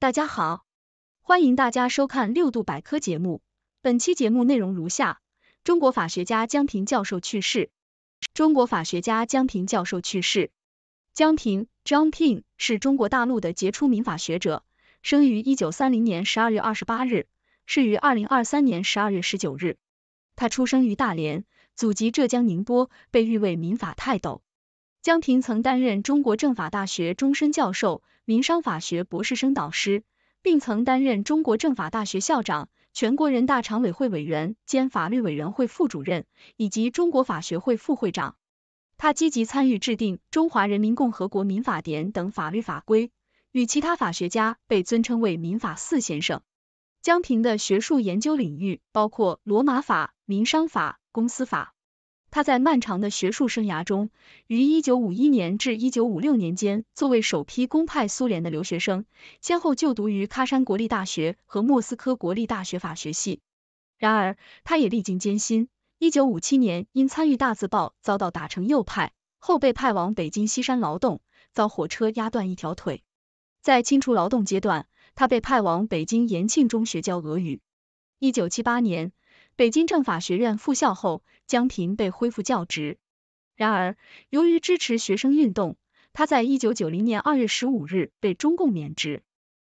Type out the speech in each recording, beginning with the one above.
大家好，欢迎大家收看六度百科节目。本期节目内容如下：中国法学家江平教授去世。中国法学家江平教授去世。江平 j o h n Ping） 是中国大陆的杰出民法学者，生于一九三零年十二月二十八日，逝于二零二三年十二月十九日。他出生于大连，祖籍浙江宁波，被誉为民法泰斗。江平曾担任中国政法大学终身教授。民商法学博士生导师，并曾担任中国政法大学校长、全国人大常委会委员兼法律委员会副主任以及中国法学会副会长。他积极参与制定《中华人民共和国民法典》等法律法规，与其他法学家被尊称为“民法四先生”。江平的学术研究领域包括罗马法、民商法、公司法。他在漫长的学术生涯中，于一九五一年至一九五六年间，作为首批公派苏联的留学生，先后就读于喀山国立大学和莫斯科国立大学法学系。然而，他也历经艰辛。一九五七年，因参与大字报，遭到打成右派，后被派往北京西山劳动，遭火车压断一条腿。在清除劳动阶段，他被派往北京延庆中学教俄语。一九七八年。北京政法学院复校后，江平被恢复教职。然而，由于支持学生运动，他在一九九零年二月十五日被中共免职。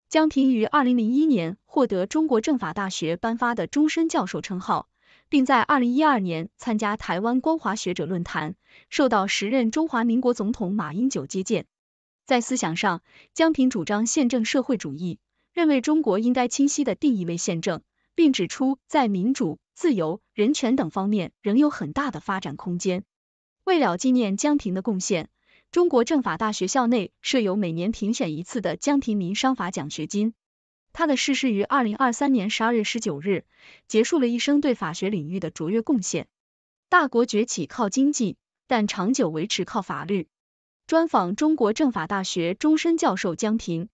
江平于二零零一年获得中国政法大学颁发的终身教授称号，并在二零一二年参加台湾光华学者论坛，受到时任中华民国总统马英九接见。在思想上，江平主张宪政社会主义，认为中国应该清晰地定义为宪政。并指出，在民主、自由、人权等方面仍有很大的发展空间。为了纪念江平的贡献，中国政法大学校内设有每年评选一次的江平民商法奖学金。他的逝世于二零二三年十二月十九日，结束了一生对法学领域的卓越贡献。大国崛起靠经济，但长久维持靠法律。专访中国政法大学终身教授江平。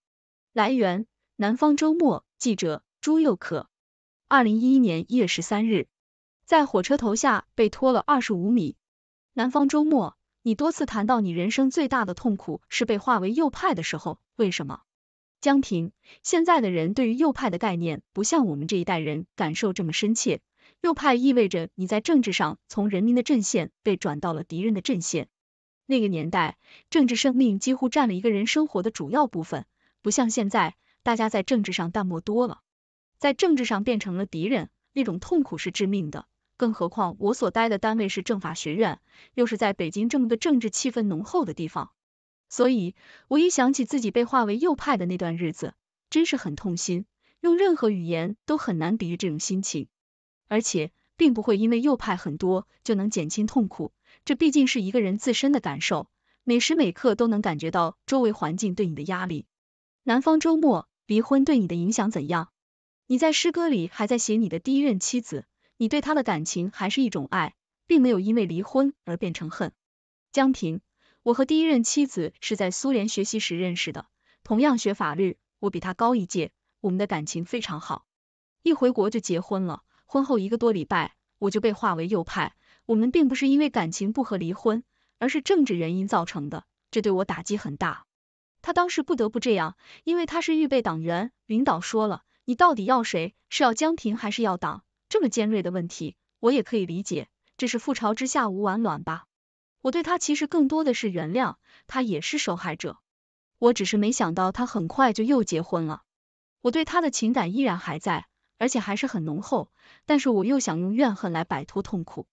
来源：南方周末，记者朱又可。二零一一年一月十三日，在火车头下被拖了二十五米。南方周末，你多次谈到你人生最大的痛苦是被划为右派的时候，为什么？江平，现在的人对于右派的概念不像我们这一代人感受这么深切。右派意味着你在政治上从人民的阵线被转到了敌人的阵线。那个年代，政治生命几乎占了一个人生活的主要部分，不像现在，大家在政治上淡漠多了。在政治上变成了敌人，那种痛苦是致命的。更何况我所待的单位是政法学院，又是在北京这么个政治气氛浓厚的地方，所以，我一想起自己被划为右派的那段日子，真是很痛心，用任何语言都很难比喻这种心情。而且，并不会因为右派很多就能减轻痛苦，这毕竟是一个人自身的感受，每时每刻都能感觉到周围环境对你的压力。南方周末，离婚对你的影响怎样？你在诗歌里还在写你的第一任妻子，你对她的感情还是一种爱，并没有因为离婚而变成恨。江平，我和第一任妻子是在苏联学习时认识的，同样学法律，我比她高一届，我们的感情非常好，一回国就结婚了。婚后一个多礼拜，我就被划为右派，我们并不是因为感情不和离婚，而是政治原因造成的，这对我打击很大。他当时不得不这样，因为他是预备党员，领导说了。你到底要谁？是要江平还是要党？这么尖锐的问题，我也可以理解，这是覆巢之下无完卵吧。我对他其实更多的是原谅，他也是受害者。我只是没想到他很快就又结婚了。我对他的情感依然还在，而且还是很浓厚。但是我又想用怨恨来摆脱痛苦，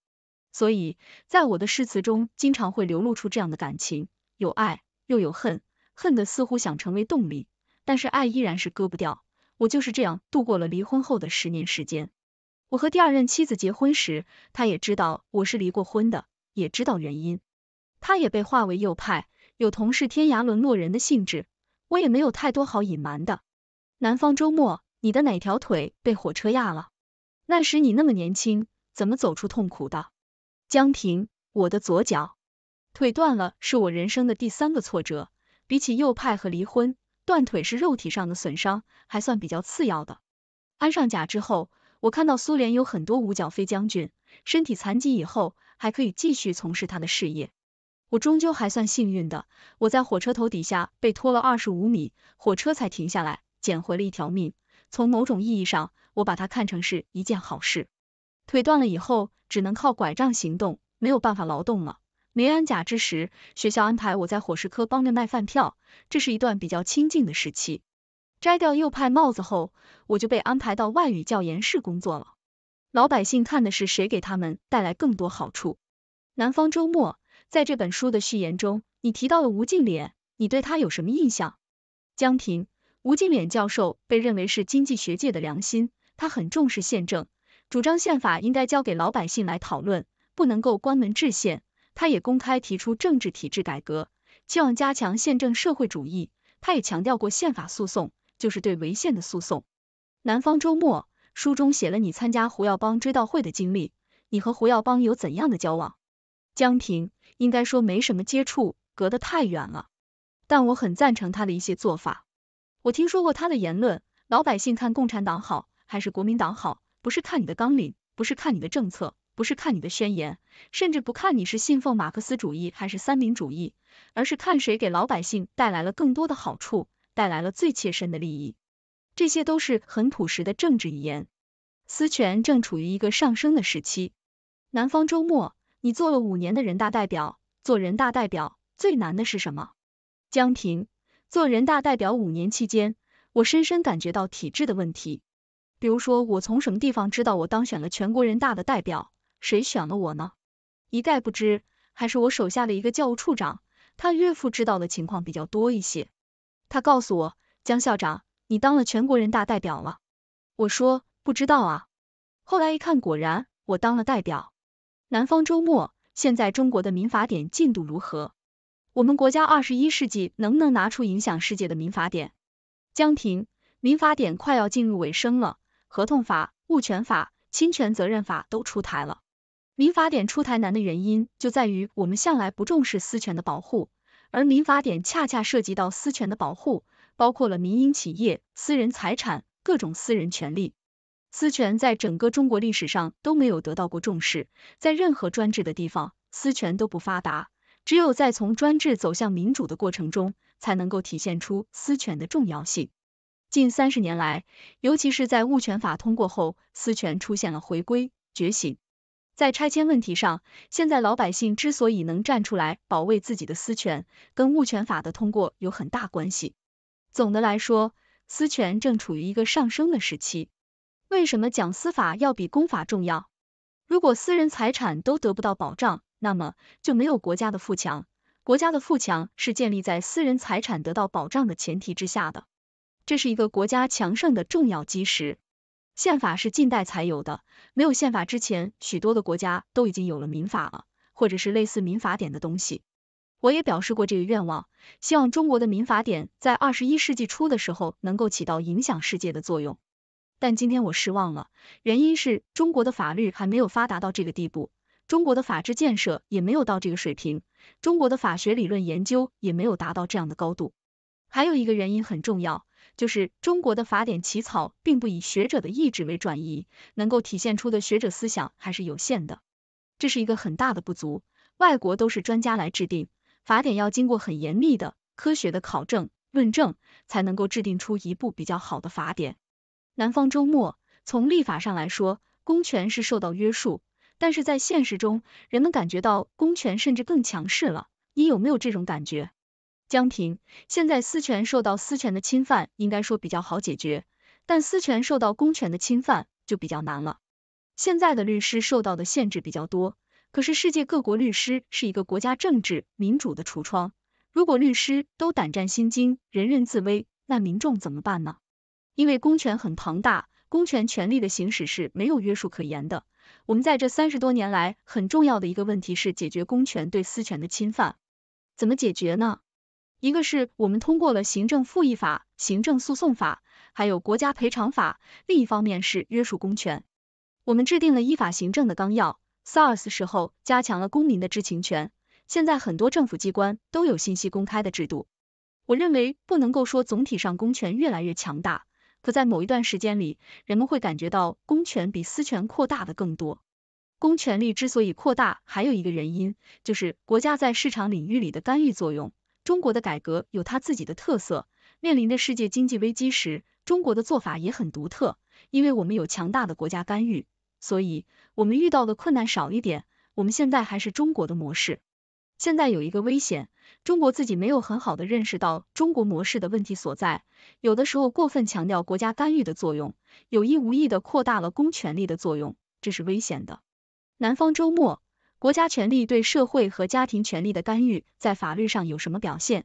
所以在我的诗词中经常会流露出这样的感情，有爱又有恨，恨的似乎想成为动力，但是爱依然是割不掉。我就是这样度过了离婚后的十年时间。我和第二任妻子结婚时，她也知道我是离过婚的，也知道原因。她也被划为右派，有同是天涯沦落人的性质。我也没有太多好隐瞒的。南方周末，你的哪条腿被火车压了？那时你那么年轻，怎么走出痛苦的？江平，我的左脚腿断了，是我人生的第三个挫折，比起右派和离婚。断腿是肉体上的损伤，还算比较次要的。安上甲之后，我看到苏联有很多五角飞将军，身体残疾以后还可以继续从事他的事业。我终究还算幸运的，我在火车头底下被拖了二十五米，火车才停下来，捡回了一条命。从某种意义上，我把它看成是一件好事。腿断了以后，只能靠拐杖行动，没有办法劳动了。没安假之时，学校安排我在伙食科帮着卖饭票，这是一段比较清静的时期。摘掉右派帽子后，我就被安排到外语教研室工作了。老百姓看的是谁给他们带来更多好处。南方周末在这本书的序言中，你提到了吴敬琏，你对他有什么印象？江平，吴敬琏教授被认为是经济学界的良心，他很重视宪政，主张宪法应该交给老百姓来讨论，不能够关门制宪。他也公开提出政治体制改革，期望加强宪政社会主义。他也强调过，宪法诉讼就是对违宪的诉讼。南方周末书中写了你参加胡耀邦追悼会的经历，你和胡耀邦有怎样的交往？江平应该说没什么接触，隔得太远了。但我很赞成他的一些做法。我听说过他的言论，老百姓看共产党好还是国民党好，不是看你的纲领，不是看你的政策。不是看你的宣言，甚至不看你是信奉马克思主义还是三民主义，而是看谁给老百姓带来了更多的好处，带来了最切身的利益。这些都是很朴实的政治语言。私权正处于一个上升的时期。南方周末，你做了五年的人大代表，做人大代表最难的是什么？江平，做人大代表五年期间，我深深感觉到体制的问题。比如说，我从什么地方知道我当选了全国人大的代表？谁选了我呢？一概不知，还是我手下的一个教务处长，他岳父知道的情况比较多一些。他告诉我，江校长，你当了全国人大代表了。我说不知道啊。后来一看，果然我当了代表。南方周末，现在中国的民法典进度如何？我们国家二十一世纪能不能拿出影响世界的民法典？江婷，民法典快要进入尾声了，合同法、物权法、侵权责任法都出台了。民法典出台难的原因就在于我们向来不重视私权的保护，而民法典恰恰涉及到私权的保护，包括了民营企业、私人财产、各种私人权利。私权在整个中国历史上都没有得到过重视，在任何专制的地方，私权都不发达，只有在从专制走向民主的过程中，才能够体现出私权的重要性。近三十年来，尤其是在物权法通过后，私权出现了回归、觉醒。在拆迁问题上，现在老百姓之所以能站出来保卫自己的私权，跟物权法的通过有很大关系。总的来说，私权正处于一个上升的时期。为什么讲司法要比公法重要？如果私人财产都得不到保障，那么就没有国家的富强。国家的富强是建立在私人财产得到保障的前提之下的，这是一个国家强盛的重要基石。宪法是近代才有的，没有宪法之前，许多的国家都已经有了民法了，或者是类似民法典的东西。我也表示过这个愿望，希望中国的民法典在二十一世纪初的时候能够起到影响世界的作用。但今天我失望了，原因是中国的法律还没有发达到这个地步，中国的法治建设也没有到这个水平，中国的法学理论研究也没有达到这样的高度。还有一个原因很重要。就是中国的法典起草并不以学者的意志为转移，能够体现出的学者思想还是有限的，这是一个很大的不足。外国都是专家来制定法典，要经过很严密的科学的考证论证，才能够制定出一部比较好的法典。南方周末从立法上来说，公权是受到约束，但是在现实中，人们感觉到公权甚至更强势了，你有没有这种感觉？江平，现在私权受到私权的侵犯，应该说比较好解决，但私权受到公权的侵犯就比较难了。现在的律师受到的限制比较多，可是世界各国律师是一个国家政治民主的橱窗，如果律师都胆战心惊，人人自危，那民众怎么办呢？因为公权很庞大，公权权力的行使是没有约束可言的。我们在这三十多年来很重要的一个问题是解决公权对私权的侵犯，怎么解决呢？一个是我们通过了行政复议法、行政诉讼法，还有国家赔偿法；另一方面是约束公权，我们制定了依法行政的纲要。SARS 时候加强了公民的知情权，现在很多政府机关都有信息公开的制度。我认为不能够说总体上公权越来越强大，可在某一段时间里，人们会感觉到公权比私权扩大的更多。公权力之所以扩大，还有一个原因就是国家在市场领域里的干预作用。中国的改革有它自己的特色，面临着世界经济危机时，中国的做法也很独特，因为我们有强大的国家干预，所以我们遇到的困难少一点。我们现在还是中国的模式，现在有一个危险，中国自己没有很好的认识到中国模式的问题所在，有的时候过分强调国家干预的作用，有意无意的扩大了公权力的作用，这是危险的。南方周末。国家权力对社会和家庭权力的干预，在法律上有什么表现？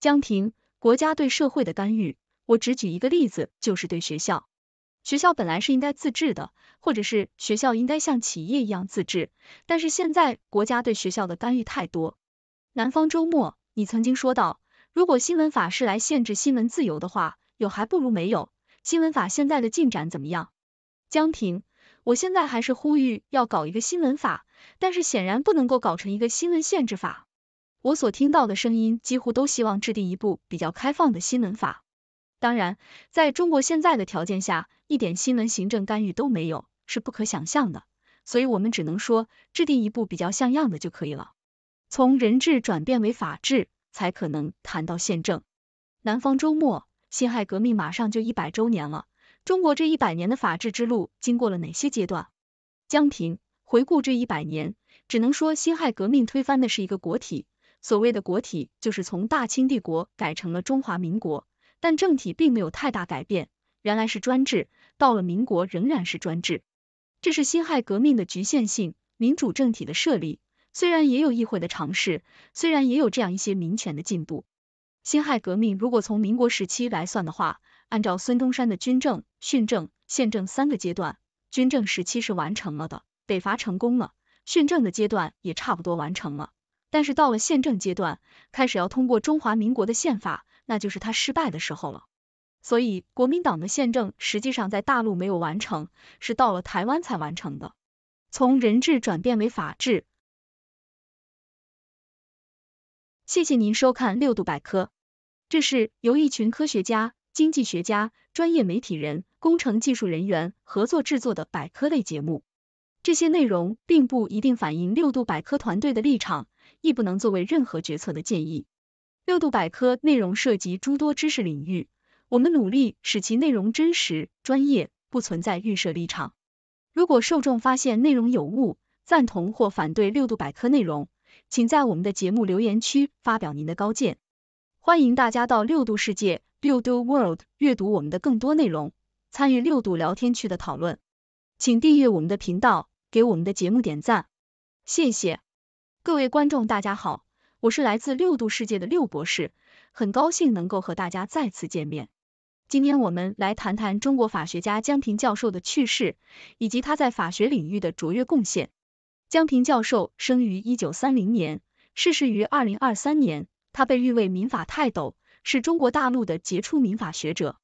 江婷，国家对社会的干预，我只举一个例子，就是对学校。学校本来是应该自治的，或者是学校应该像企业一样自治，但是现在国家对学校的干预太多。南方周末，你曾经说到，如果新闻法是来限制新闻自由的话，有还不如没有。新闻法现在的进展怎么样？江婷，我现在还是呼吁要搞一个新闻法。但是显然不能够搞成一个新闻限制法，我所听到的声音几乎都希望制定一部比较开放的新闻法。当然，在中国现在的条件下，一点新闻行政干预都没有是不可想象的，所以我们只能说制定一部比较像样的就可以了。从人治转变为法治，才可能谈到宪政。南方周末，辛亥革命马上就一百周年了，中国这一百年的法治之路经过了哪些阶段？江平。回顾这一百年，只能说辛亥革命推翻的是一个国体，所谓的国体就是从大清帝国改成了中华民国，但政体并没有太大改变，原来是专制，到了民国仍然是专制，这是辛亥革命的局限性。民主政体的设立，虽然也有议会的尝试，虽然也有这样一些民权的进步。辛亥革命如果从民国时期来算的话，按照孙中山的军政、训政、宪政三个阶段，军政时期是完成了的。北伐成功了，训政的阶段也差不多完成了。但是到了宪政阶段，开始要通过中华民国的宪法，那就是他失败的时候了。所以，国民党的宪政实际上在大陆没有完成，是到了台湾才完成的。从人治转变为法治。谢谢您收看六度百科，这是由一群科学家、经济学家、专业媒体人、工程技术人员合作制作的百科类节目。这些内容并不一定反映六度百科团队的立场，亦不能作为任何决策的建议。六度百科内容涉及诸多知识领域，我们努力使其内容真实、专业，不存在预设立场。如果受众发现内容有误、赞同或反对六度百科内容，请在我们的节目留言区发表您的高见。欢迎大家到六度世界（六度 World） 阅读我们的更多内容，参与六度聊天区的讨论。请订阅我们的频道。给我们的节目点赞，谢谢各位观众，大家好，我是来自六度世界的六博士，很高兴能够和大家再次见面。今天我们来谈谈中国法学家江平教授的去世，以及他在法学领域的卓越贡献。江平教授生于一九三零年，逝世于二零二三年，他被誉为民法泰斗，是中国大陆的杰出民法学者。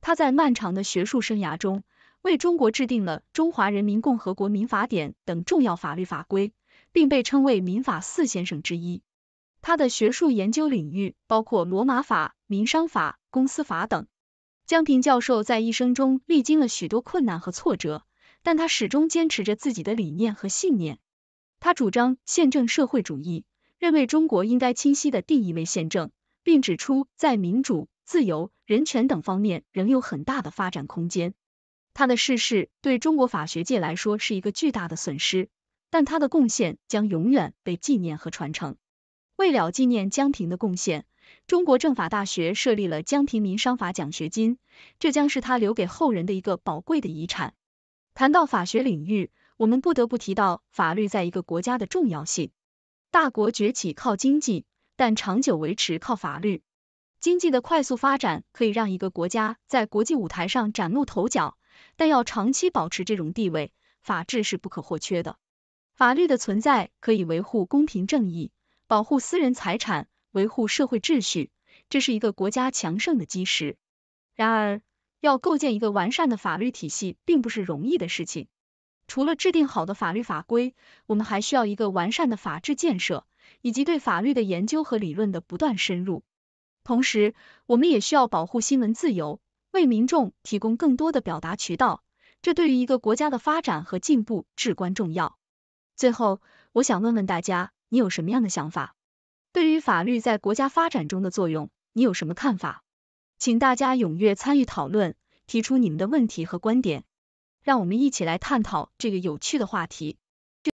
他在漫长的学术生涯中。为中国制定了《中华人民共和国民法典》等重要法律法规，并被称为“民法四先生”之一。他的学术研究领域包括罗马法、民商法、公司法等。江平教授在一生中历经了许多困难和挫折，但他始终坚持着自己的理念和信念。他主张宪政社会主义，认为中国应该清晰的定义为宪政，并指出在民主、自由、人权等方面仍有很大的发展空间。他的逝世对中国法学界来说是一个巨大的损失，但他的贡献将永远被纪念和传承。为了纪念江平的贡献，中国政法大学设立了江平民商法奖学金，这将是他留给后人的一个宝贵的遗产。谈到法学领域，我们不得不提到法律在一个国家的重要性。大国崛起靠经济，但长久维持靠法律。经济的快速发展可以让一个国家在国际舞台上崭露头角。但要长期保持这种地位，法治是不可或缺的。法律的存在可以维护公平正义，保护私人财产，维护社会秩序，这是一个国家强盛的基石。然而，要构建一个完善的法律体系并不是容易的事情。除了制定好的法律法规，我们还需要一个完善的法治建设，以及对法律的研究和理论的不断深入。同时，我们也需要保护新闻自由。为民众提供更多的表达渠道，这对于一个国家的发展和进步至关重要。最后，我想问问大家，你有什么样的想法？对于法律在国家发展中的作用，你有什么看法？请大家踊跃参与讨论，提出你们的问题和观点，让我们一起来探讨这个有趣的话题。